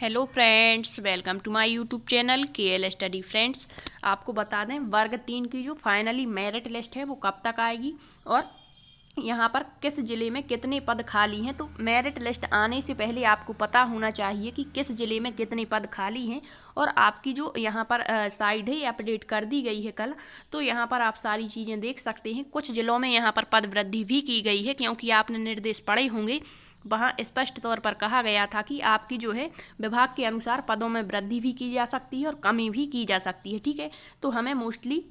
hello friends welcome to my YouTube channel K L study friends आपको बता दें वर्ग तीन की जो फाइनली मेरिट लिस्ट है वो कब तक आएगी और यहाँ पर किस ज़िले में कितने पद खाली हैं तो मेरिट लिस्ट आने से पहले आपको पता होना चाहिए कि किस ज़िले में कितने पद खाली हैं और आपकी जो यहाँ पर साइड है अपडेट कर दी गई है कल तो यहाँ पर आप सारी चीज़ें देख सकते हैं कुछ ज़िलों में यहाँ पर पद वृद्धि भी की गई है क्योंकि आपने निर्देश पढ़े होंगे वहाँ स्पष्ट तौर पर कहा गया था कि आपकी जो है विभाग के अनुसार पदों में वृद्धि भी की जा सकती है और कमी भी की जा सकती है ठीक है तो हमें मोस्टली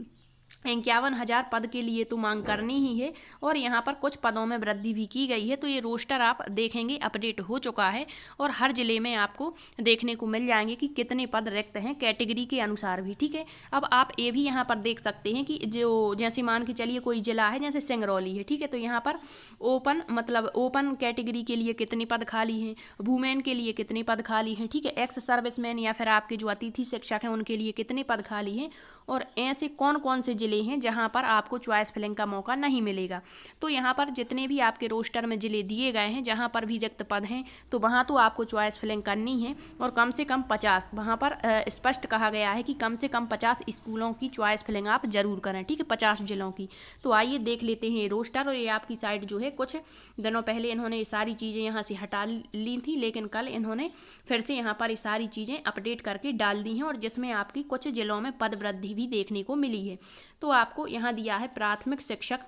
इक्यावन हज़ार पद के लिए तो मांग करनी ही है और यहाँ पर कुछ पदों में वृद्धि भी की गई है तो ये रोस्टर आप देखेंगे अपडेट हो चुका है और हर ज़िले में आपको देखने को मिल जाएंगे कि कितने पद रिक्त हैं कैटेगरी के अनुसार भी ठीक है अब आप ये भी यहाँ पर देख सकते हैं कि जो जैसे मान के चलिए कोई ज़िला है जैसे सिंगरौली है ठीक है तो यहाँ पर ओपन मतलब ओपन कैटेगरी के लिए कितने पद खाली हैं वुमेन के लिए कितने पद खाली हैं ठीक है एक्स सर्विसमैन या फिर आपके जो अतिथि शिक्षक हैं उनके लिए कितने पद खाली हैं और ऐसे कौन कौन से ज़िले ज़िले हैं जहाँ पर आपको च्वाइस फिलिंग का मौका नहीं मिलेगा तो यहाँ पर जितने भी आपके रोस्टर में ज़िले दिए गए हैं जहाँ पर भी रिक्त पद हैं तो वहाँ तो आपको च्वाइस फिलिंग करनी है और कम से कम पचास वहाँ पर स्पष्ट कहा गया है कि कम से कम पचास स्कूलों की च्वाइस फिलिंग आप ज़रूर करें ठीक है पचास ज़िलों की तो आइए देख लेते हैं रोस्टर और ये आपकी साइट जो है कुछ दिनों पहले इन्होंने ये सारी चीज़ें यहाँ से हटा ली थी लेकिन कल इन्होंने फिर से यहाँ पर ये सारी चीज़ें अपडेट करके डाल दी हैं और जिसमें आपकी कुछ ज़िलों में पद वृद्धि भी देखने को मिली है तो तो आपको यहाँ दिया है प्राथमिक शिक्षक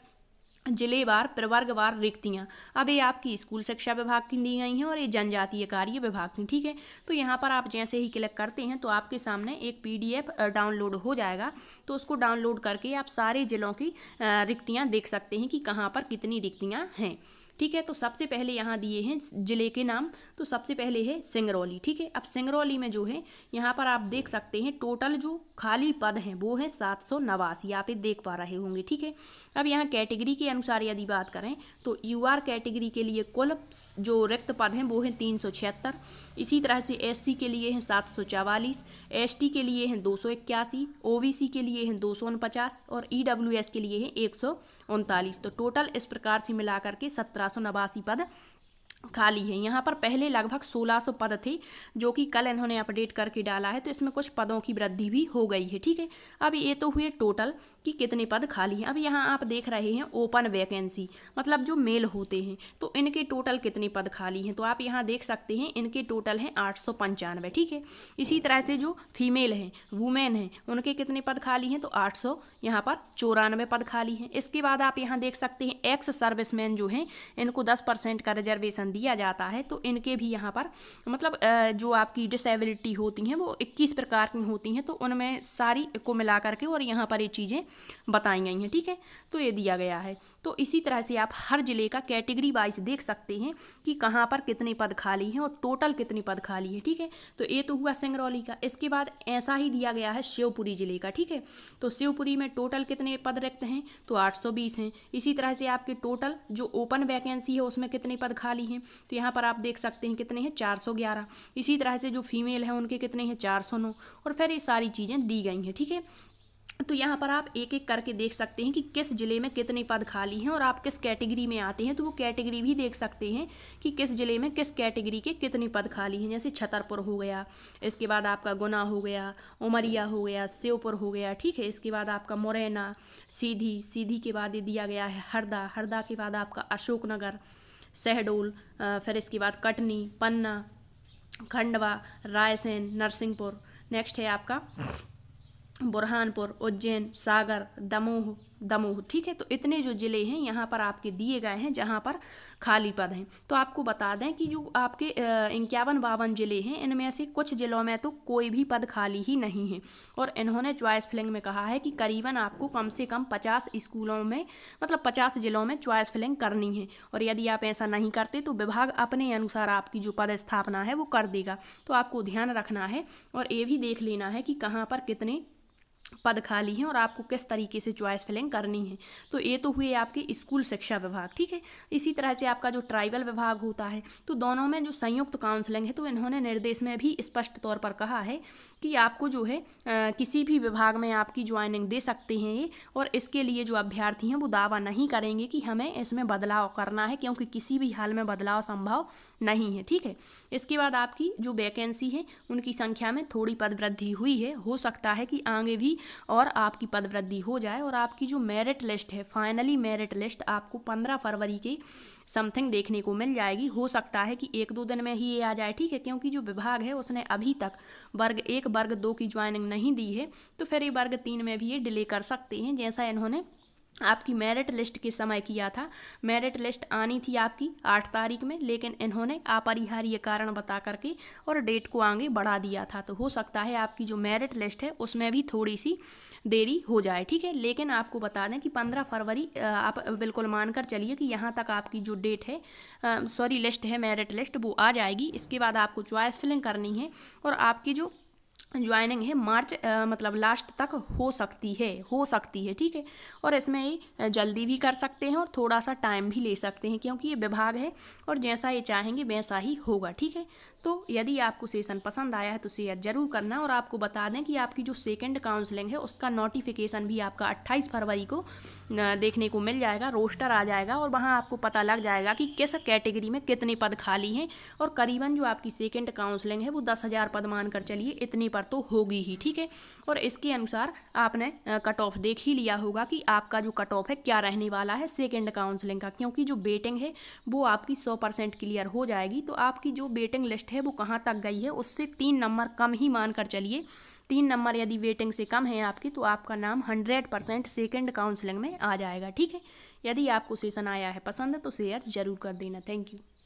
जिलेवार प्रवर्गवार रिक्तियाँ अब ये आपकी स्कूल शिक्षा विभाग की दी गई हैं और ये जनजातीय कार्य विभाग की ठीक है तो यहाँ पर आप जैसे ही क्लिक करते हैं तो आपके सामने एक पीडीएफ डाउनलोड हो जाएगा तो उसको डाउनलोड करके आप सारे ज़िलों की रिक्तियाँ देख सकते हैं कि कहाँ पर कितनी रिक्तियाँ हैं ठीक है तो सबसे पहले यहाँ दिए हैं ज़िले के नाम तो सबसे पहले है सिंगरौली ठीक है अब सिंगरौली में जो है यहाँ पर आप देख सकते हैं टोटल जो खाली पद हैं वो है सात सौ नवासी आप देख पा रहे होंगे ठीक है अब यहाँ कैटेगरी के अनुसार यदि बात करें तो यू आर कैटेगरी के लिए कुल जो पद हैं वो हैं तीन सौ छिहत्तर इसी तरह से एस सी के लिए हैं सात सौ चवालीस एस टी के लिए हैं दो सौ इक्यासी ओ वी सी के लिए हैं दो सौ उनपचास और ई डब्ल्यू एस के लिए हैं एक सौ उनतालीस तो टोटल इस प्रकार से मिलाकर के सत्रह सौ नवासी पद खाली है यहाँ पर पहले लगभग 1600 पद थे जो कि कल इन्होंने अपडेट करके डाला है तो इसमें कुछ पदों की वृद्धि भी हो गई है ठीक है अब ये तो हुए टोटल कि कितने पद खाली हैं अब यहाँ आप देख रहे हैं ओपन वैकेंसी मतलब जो मेल होते हैं तो इनके टोटल कितने पद खाली हैं तो आप यहाँ देख सकते हैं इनके टोटल हैं आठ ठीक है इसी तरह से जो फीमेल हैं वुमेन हैं उनके कितने पद खाली हैं तो आठ सौ यहाँ पर चौरानवे पद खाली हैं इसके बाद आप यहाँ देख सकते हैं एक्स सर्विसमैन जो हैं इनको दस का रिजर्वेशन आरक्षण दिया जाता है तो इनके भी यहाँ पर मतलब जो आपकी डिसेबिलिटी होती हैं वो इक्कीस प्रकार की होती हैं तो उनमें सारी को मिला करके और यहाँ पर ये चीज़ें बताई गई हैं ठीक है तो ये दिया गया है तो इसी तरह से आप हर ज़िले का कैटेगरी वाइज देख सकते हैं कि कहाँ पर कितने पद खाली हैं और टोटल कितने पद खाली हैं ठीक है तो ये तो हुआ सिंगरौली का इसके बाद ऐसा ही दिया गया है शिवपुरी ज़िले का ठीक है तो शिवपुरी में टोटल कितने पद रिक्त हैं तो आठ हैं इसी तरह से आपके टोटल जो ओपन वैकेंसी है उसमें कितने पद खाली हैं हैं तो यहाँ पर आप देख सकते हैं कितने हैं चार सौ ग्यारह इसी तरह से जो फीमेल है उनके कितने हैं चार सौ नौ और फिर ये सारी चीज़ें दी गई हैं ठीक है तो यहाँ पर आप एक एक करके देख सकते हैं कि किस जिले में कितने पद खाली हैं और आप किस कैटेगरी में आते हैं तो वो कैटेगरी भी देख सकते हैं कि किस जिले में किस कैटेगरी के कितने पद खाली हैं जैसे छतरपुर हो गया इसके बाद आपका गुना हो गया उमरिया हो गया सेवपुर हो गया ठीक है इसके बाद आपका मुरैना सीधी सीधी के बाद ये दिया गया है हरदा हरदा के बाद आपका अशोकनगर शहडोल फिर इसके बाद कटनी पन्ना खंडवा रायसेन नरसिंहपुर नेक्स्ट है आपका बुरहानपुर उज्जैन सागर दमोह दमोह ठीक है तो इतने जो ज़िले हैं यहाँ पर आपके दिए गए हैं जहाँ पर खाली पद हैं तो आपको बता दें कि जो आपके इक्यावन बावन ज़िले हैं इनमें से कुछ ज़िलों में तो कोई भी पद खाली ही नहीं है और इन्होंने च्वाइस फिलिंग में कहा है कि करीबन आपको कम से कम पचास स्कूलों में मतलब पचास ज़िलों में च्वाइस फिलिंग करनी है और यदि आप ऐसा नहीं करते तो विभाग अपने अनुसार आपकी जो पद स्थापना है वो कर देगा तो आपको ध्यान रखना है और ये भी देख लेना है कि कहाँ पर कितने पद खाली हैं और आपको किस तरीके से चॉइस फिलिंग करनी है तो ये तो हुए आपके स्कूल शिक्षा विभाग ठीक है इसी तरह से आपका जो ट्राइबल विभाग होता है तो दोनों में जो संयुक्त काउंसलिंग है तो इन्होंने निर्देश में भी स्पष्ट तौर पर कहा है कि आपको जो है आ, किसी भी विभाग में आपकी ज्वाइनिंग दे सकते हैं ये और इसके लिए जो अभ्यर्थी हैं वो दावा नहीं करेंगे कि हमें इसमें बदलाव करना है क्योंकि किसी भी हाल में बदलाव संभव नहीं है ठीक है इसके बाद आपकी जो वैकेंसी है उनकी संख्या में थोड़ी पद वृद्धि हुई है हो सकता है कि आगे भी और आपकी पद वृद्धि हो जाए और आपकी जो मेरिट लिस्ट है फाइनली मेरिट लिस्ट आपको पंद्रह फरवरी के समथिंग देखने को मिल जाएगी हो सकता है कि एक दो दिन में ही ये आ जाए ठीक है क्योंकि जो विभाग है उसने अभी तक वर्ग एक वर्ग दो की ज्वाइनिंग नहीं दी है तो फिर ये वर्ग तीन में भी ये डिले कर सकते हैं जैसा इन्होंने आपकी मेरिट लिस्ट के समय किया था मेरिट लिस्ट आनी थी आपकी आठ तारीख में लेकिन इन्होंने अपरिहार्य कारण बता करके और डेट को आगे बढ़ा दिया था तो हो सकता है आपकी जो मेरिट लिस्ट है उसमें भी थोड़ी सी देरी हो जाए ठीक है लेकिन आपको बता दें कि पंद्रह फरवरी आप बिल्कुल मानकर चलिए कि यहाँ तक आपकी जो डेट है सॉरी लिस्ट है मेरिट लिस्ट वो आ जाएगी इसके बाद आपको चॉइस फिलिंग करनी है और आपकी जो ज्वाइनिंग है मार्च आ, मतलब लास्ट तक हो सकती है हो सकती है ठीक है और इसमें जल्दी भी कर सकते हैं और थोड़ा सा टाइम भी ले सकते हैं क्योंकि ये विभाग है और जैसा ये चाहेंगे वैसा ही होगा ठीक है तो यदि आपको सेशन पसंद आया है तो शेयर जरूर करना और आपको बता दें कि आपकी जो सेकेंड काउंसलिंग है उसका नोटिफिकेशन भी आपका अट्ठाईस फरवरी को देखने को मिल जाएगा रोस्टर आ जाएगा और वहाँ आपको पता लग जाएगा कि किस कैटेगरी में कितने पद खाली हैं और करीबन जो आपकी सेकेंड काउंसलिंग है वो दस हज़ार पद मानकर चलिए इतने पर तो होगी ही ठीक है और इसके अनुसार आपने कट ऑफ देख ही लिया होगा कि आपका जो कट ऑफ है क्या रहने वाला है सेकेंड काउंसलिंग का क्योंकि जो बेटिंग है वो आपकी सौ परसेंट क्लियर हो जाएगी तो आपकी जो बेटिंग लिस्ट है है वो कहाँ तक गई है उससे तीन नंबर कम ही मान कर चलिए तीन नंबर यदि वेटिंग से कम है आपकी तो आपका नाम हंड्रेड परसेंट सेकेंड काउंसलिंग में आ जाएगा ठीक है यदि आपको सेशन आया है पसंद तो शेयर ज़रूर कर देना थैंक यू